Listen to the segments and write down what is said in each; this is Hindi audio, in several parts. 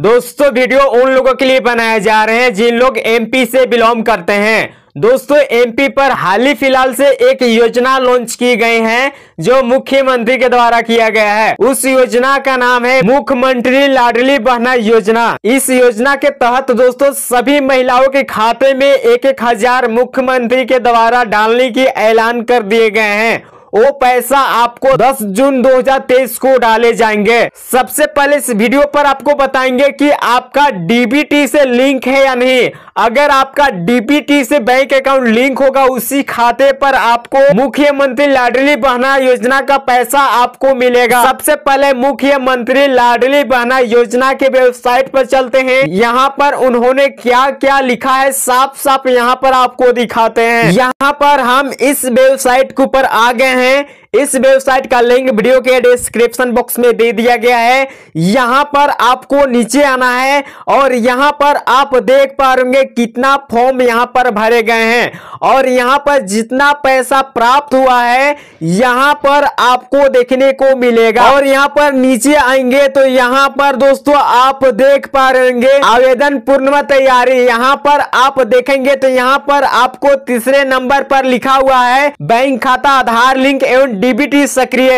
दोस्तों वीडियो उन लोगों के लिए बनाए जा रहे हैं जिन लोग एमपी से बिलोंग करते हैं दोस्तों एमपी पर हाल ही फिलहाल से एक योजना लॉन्च की गई है जो मुख्यमंत्री के द्वारा किया गया है उस योजना का नाम है मुख्यमंत्री लाडली बहना योजना इस योजना के तहत दोस्तों सभी महिलाओं के खाते में एक एक हजार मुख्यमंत्री के द्वारा डालने की ऐलान कर दिए गए हैं वो पैसा आपको 10 जून 2023 को डाले जाएंगे सबसे पहले इस वीडियो पर आपको बताएंगे कि आपका डीबीटी से लिंक है या नहीं अगर आपका डीबीटी से बैंक अकाउंट लिंक होगा उसी खाते पर आपको मुख्यमंत्री लाडली बहना योजना का पैसा आपको मिलेगा सबसे पहले मुख्यमंत्री लाडली बहना योजना के वेबसाइट पर चलते हैं यहाँ पर उन्होंने क्या क्या लिखा है साफ साफ यहाँ पर आपको दिखाते हैं यहाँ पर हम इस वेबसाइट के ऊपर आ गए है इस वेबसाइट का लिंक वीडियो के डिस्क्रिप्शन बॉक्स में दे दिया गया है यहां पर आपको नीचे आना है और यहां पर आप देख पा रहे कितना फॉर्म यहां पर भरे गए हैं और यहां पर जितना पैसा प्राप्त हुआ है यहां पर आपको देखने को मिलेगा और यहां पर नीचे आएंगे तो यहां पर दोस्तों आप देख पा रहे आवेदन पूर्ण तैयारी यहां पर आप देखेंगे तो यहां पर आपको तीसरे नंबर पर लिखा हुआ है बैंक खाता आधार लिंक एवं डीबीटी सक्रिय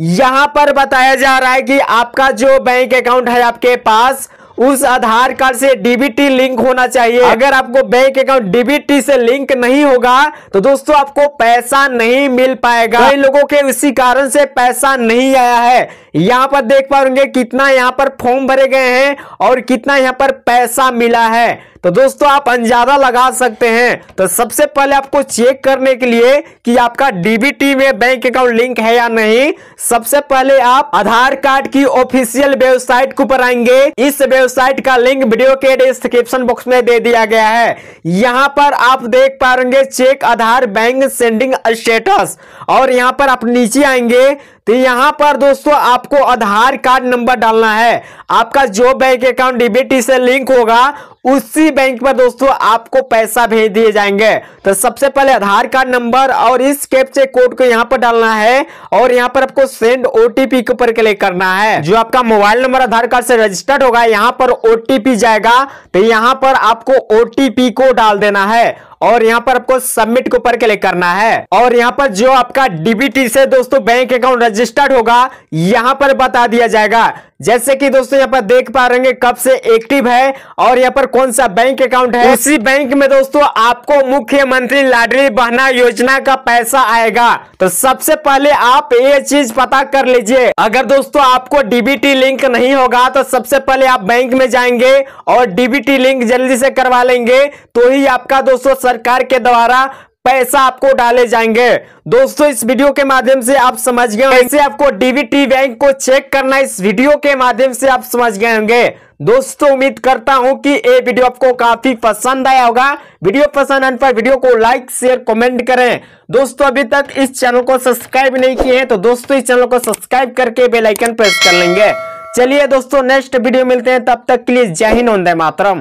यहां पर बताया जा रहा है कि आपका जो बैंक अकाउंट है आपके पास उस आधार कार्ड से डीबीटी लिंक होना चाहिए अगर आपको बैंक अकाउंट डीबीटी से लिंक नहीं होगा तो दोस्तों आपको पैसा नहीं मिल पाएगा कई लोगों के इसी कारण से पैसा नहीं आया है यहां पर देख रहे कितना यहां पर फॉर्म भरे गए हैं और कितना यहां पर पैसा मिला है तो दोस्तों आप अंजादा लगा सकते हैं तो सबसे पहले आपको चेक करने के लिए कि आपका डीबीटी में बैंक अकाउंट लिंक है या नहीं सबसे पहले आप आधार कार्ड की ऑफिशियल वेबसाइट के ऊपर आएंगे इस वेबसाइट का लिंक वीडियो के डिस्क्रिप्शन बॉक्स में दे दिया गया है यहां पर आप देख पा रहे check Aadhaar bank sending status और यहां पर आप नीचे आएंगे तो यहां पर दोस्तों आपको आधार कार्ड नंबर डालना है आपका जो बैंक अकाउंट डीबीटी से लिंक होगा उसी बैंक पर दोस्तों आपको पैसा भेज दिए जाएंगे तो सबसे पहले आधार कार्ड नंबर और इस कैप्चे कोड को यहाँ पर डालना है और यहाँ पर आपको सेंड ओटीपी के ऊपर क्लिक करना है जो आपका मोबाइल नंबर आधार कार्ड से रजिस्टर्ड होगा यहाँ पर ओटीपी जाएगा तो यहाँ पर आपको ओटीपी को डाल देना है और यहाँ पर आपको सबमिट के ऊपर क्लिक करना है और यहाँ पर जो आपका डीबीटी से दोस्तों बैंक अकाउंट रजिस्टर्ड होगा यहाँ पर बता दिया जाएगा जैसे कि दोस्तों यहाँ पर देख पा रहे कब से एक्टिव है और यहाँ पर कौन सा बैंक अकाउंट है उसी बैंक में दोस्तों आपको मुख्यमंत्री लाडली बहना योजना का पैसा आएगा तो सबसे पहले आप ये चीज पता कर लीजिए अगर दोस्तों आपको डीबीटी लिंक नहीं होगा तो सबसे पहले आप बैंक में जाएंगे और डीबीटी लिंक जल्दी से करवा लेंगे तो ही आपका दोस्तों सरकार के द्वारा पैसा आपको डाले जाएंगे दोस्तों इस वीडियो के माध्यम से आप समझ गए कैसे आपको डीबीटी बैंक को चेक करना इस वीडियो के माध्यम से आप समझ गए होंगे दोस्तों उम्मीद करता हूं कि ये वीडियो आपको काफी पसंद आया होगा वीडियो पसंद आने पर वीडियो को लाइक शेयर कमेंट करें दोस्तों अभी तक इस चैनल को सब्सक्राइब नहीं किए हैं तो दोस्तों इस चैनल को सब्सक्राइब करके बेलाइकन प्रेस कर लेंगे चलिए दोस्तों नेक्स्ट वीडियो मिलते हैं तब तक के लिए जय हिंद वंदे मातरम